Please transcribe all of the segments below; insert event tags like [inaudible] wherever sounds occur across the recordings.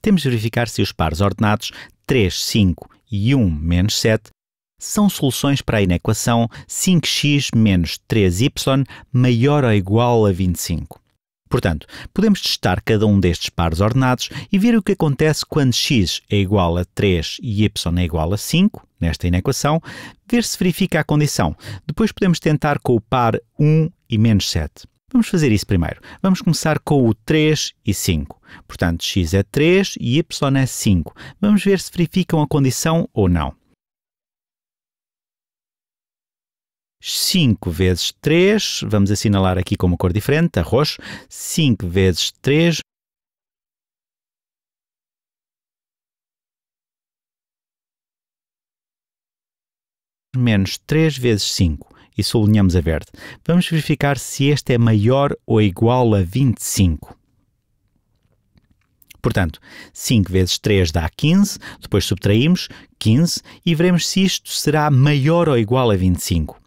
temos de verificar se os pares ordenados 3, 5 e 1 menos 7 são soluções para a inequação 5x menos 3y maior ou igual a 25. Portanto, podemos testar cada um destes pares ordenados e ver o que acontece quando x é igual a 3 e y é igual a 5, nesta inequação, ver se verifica a condição. Depois podemos tentar com o par 1 e menos 7. Vamos fazer isso primeiro. Vamos começar com o 3 e 5. Portanto, x é 3 e y é 5. Vamos ver se verificam a condição ou não. 5 vezes 3, vamos assinalar aqui com uma cor diferente, a roxo. 5 vezes 3 menos 3 vezes 5 e sublinhamos a verde. Vamos verificar se este é maior ou igual a 25. Portanto, 5 vezes 3 dá 15, depois subtraímos 15 e veremos se isto será maior ou igual a 25.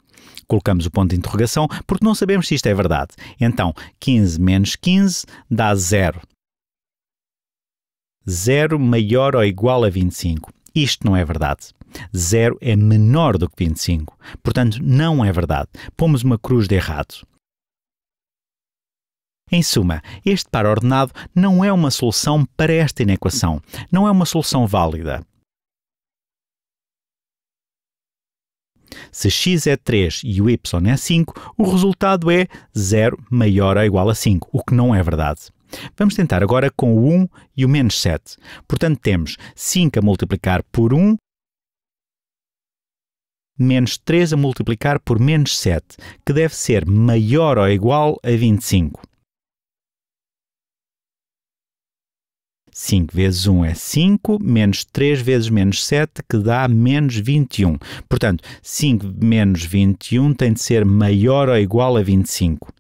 Colocamos o ponto de interrogação porque não sabemos se isto é verdade. Então, 15 menos 15 dá 0. 0 maior ou igual a 25. Isto não é verdade. 0 é menor do que 25. Portanto, não é verdade. Pomos uma cruz de errado. Em suma, este par ordenado não é uma solução para esta inequação. Não é uma solução válida. Se x é 3 e o y é 5, o resultado é 0 maior ou igual a 5, o que não é verdade. Vamos tentar agora com o 1 e o menos 7. Portanto, temos 5 a multiplicar por 1 menos 3 a multiplicar por menos 7, que deve ser maior ou igual a 25. 5 vezes 1 é 5, menos 3 vezes menos 7, que dá menos 21. Portanto, 5 menos 21 tem de ser maior ou igual a 25.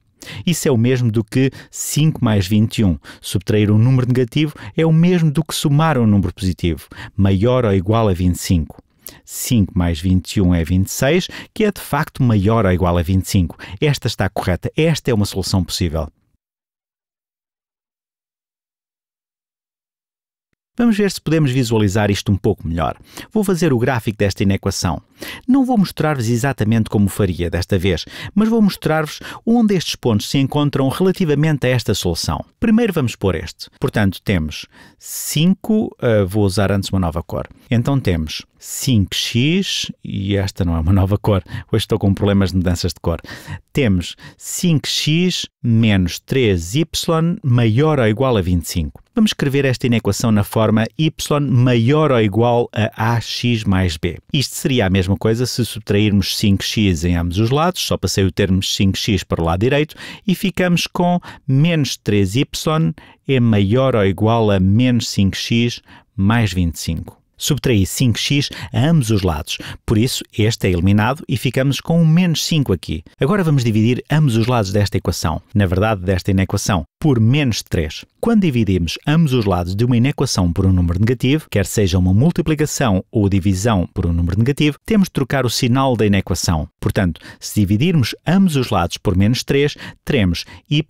Isso é o mesmo do que 5 mais 21. Subtrair um número negativo é o mesmo do que somar um número positivo, maior ou igual a 25. 5 mais 21 é 26, que é de facto maior ou igual a 25. Esta está correta. Esta é uma solução possível. Vamos ver se podemos visualizar isto um pouco melhor. Vou fazer o gráfico desta inequação. Não vou mostrar-vos exatamente como faria desta vez, mas vou mostrar-vos onde estes pontos se encontram relativamente a esta solução. Primeiro vamos pôr este. Portanto, temos 5, uh, eh, vou usar antes uma nova cor. Então temos 5x, e esta não é uma [laughs] nova cor, hoje estou com problemas de mudanças de cor. Temos 5x menos 3y maior ou igual a 25. Vamos escrever esta inequação na forma y maior ou igual a ax mais b. Isto seria a mesma coisa se subtrairmos 5x em ambos os lados, só passei o termo 5x para o lado direito, e ficamos com menos 3y é maior ou igual a menos 5x mais 25. Subtraí 5x a ambos os lados, por isso este é eliminado e ficamos com um menos 5 aqui. Agora vamos dividir ambos os lados desta equação, na verdade desta inequação por menos 3. Quando dividimos ambos os lados de uma inequação por um número negativo, quer seja uma multiplicação ou divisão por um número negativo, temos de trocar o sinal da inequação. Portanto, se dividirmos ambos os lados por menos 3, teremos y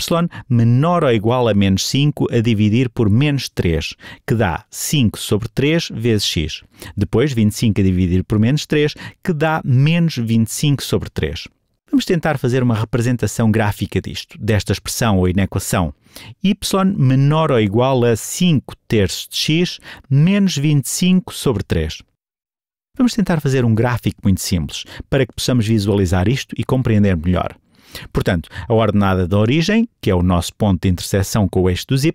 menor ou igual a menos 5 a dividir por menos 3, que dá 5 sobre 3 vezes x. Depois, 25 a dividir por menos 3, que dá menos 25 sobre 3. Vamos tentar fazer uma representação gráfica disto, desta expressão ou inequação. y menor ou igual a 5 terços de x menos 25 sobre 3. Vamos tentar fazer um gráfico muito simples, para que possamos visualizar isto e compreender melhor. Portanto, a ordenada da origem, que é o nosso ponto de intersecção com o eixo dos y,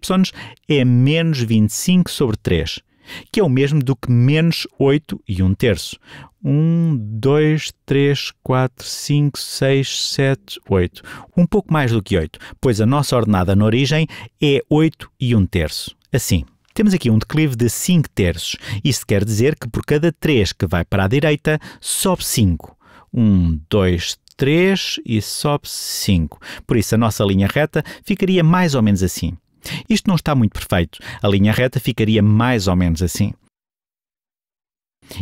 é menos 25 sobre 3 que é o mesmo do que menos 8 e 1 terço. 1, 2, 3, 4, 5, 6, 7, 8. Um pouco mais do que 8, pois a nossa ordenada na origem é 8 e 1 terço. Assim, temos aqui um declive de 5 terços. Isso quer dizer que por cada 3 que vai para a direita, sobe 5. 1, 2, 3 e sobe 5. Por isso, a nossa linha reta ficaria mais ou menos assim. Isto não está muito perfeito. A linha reta ficaria mais ou menos assim.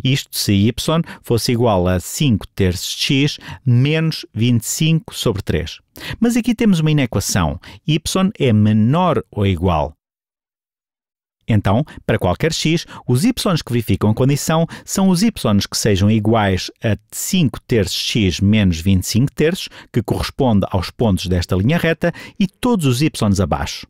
Isto se y fosse igual a 5 terços de x menos 25 sobre 3. Mas aqui temos uma inequação. y é menor ou igual. Então, para qualquer x, os y que verificam a condição são os y que sejam iguais a 5 terços x menos 25 terços, que corresponde aos pontos desta linha reta, e todos os y abaixo.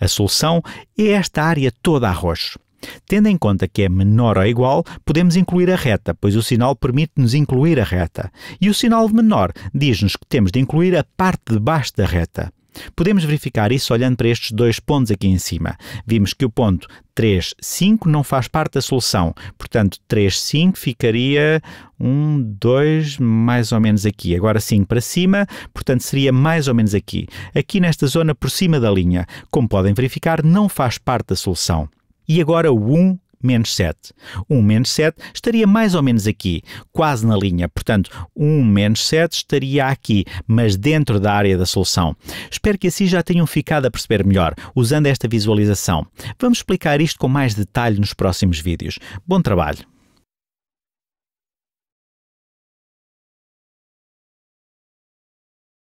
A solução é esta área toda a roxo. Tendo em conta que é menor ou igual, podemos incluir a reta, pois o sinal permite-nos incluir a reta. E o sinal de menor diz-nos que temos de incluir a parte de baixo da reta. Podemos verificar isso olhando para estes dois pontos aqui em cima. Vimos que o ponto 3, 5 não faz parte da solução. Portanto, 3, 5 ficaria 1, 2, mais ou menos aqui. Agora 5 para cima, portanto seria mais ou menos aqui. Aqui nesta zona por cima da linha. Como podem verificar, não faz parte da solução. E agora o 1 menos 7. 1 menos 7 estaria mais ou menos aqui, quase na linha. Portanto, 1 menos 7 estaria aqui, mas dentro da área da solução. Espero que assim já tenham ficado a perceber melhor, usando esta visualização. Vamos explicar isto com mais detalhe nos próximos vídeos. Bom trabalho!